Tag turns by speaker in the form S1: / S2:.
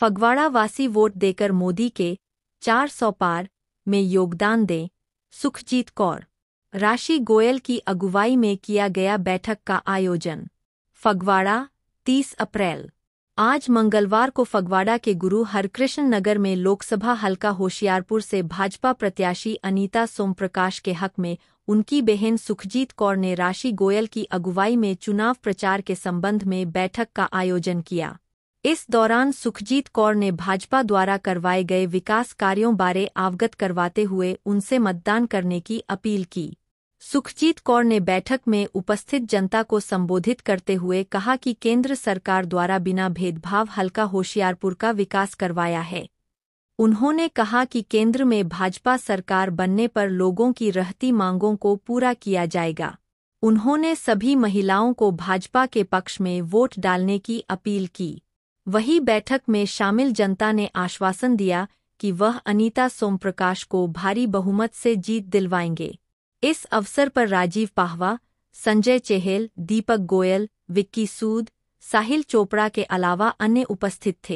S1: फगवाड़ा वासी वोट देकर मोदी के चार सौ पार में योगदान दें सुखजीत कौर राशि गोयल की अगुवाई में किया गया बैठक का आयोजन फगवाड़ा 30 अप्रैल आज मंगलवार को फगवाड़ा के गुरु हरकृष्ण नगर में लोकसभा हल्का होशियारपुर से भाजपा प्रत्याशी अनीता सोमप्रकाश के हक में उनकी बहन सुखजीत कौर ने राशि गोयल की अगुवाई में चुनाव प्रचार के संबंध में बैठक का आयोजन किया इस दौरान सुखजीत कौर ने भाजपा द्वारा करवाए गए विकास कार्यों बारे अवगत करवाते हुए उनसे मतदान करने की अपील की सुखजीत कौर ने बैठक में उपस्थित जनता को संबोधित करते हुए कहा कि केंद्र सरकार द्वारा बिना भेदभाव हल्का होशियारपुर का विकास करवाया है उन्होंने कहा कि केंद्र में भाजपा सरकार बनने पर लोगों की रहती मांगों को पूरा किया जाएगा उन्होंने सभी महिलाओं को भाजपा के पक्ष में वोट डालने की अपील की वही बैठक में शामिल जनता ने आश्वासन दिया कि वह अनीता सोमप्रकाश को भारी बहुमत से जीत दिलवाएंगे इस अवसर पर राजीव पाहवा संजय चेहेल दीपक गोयल विक्की सूद साहिल चोपड़ा के अलावा अन्य उपस्थित थे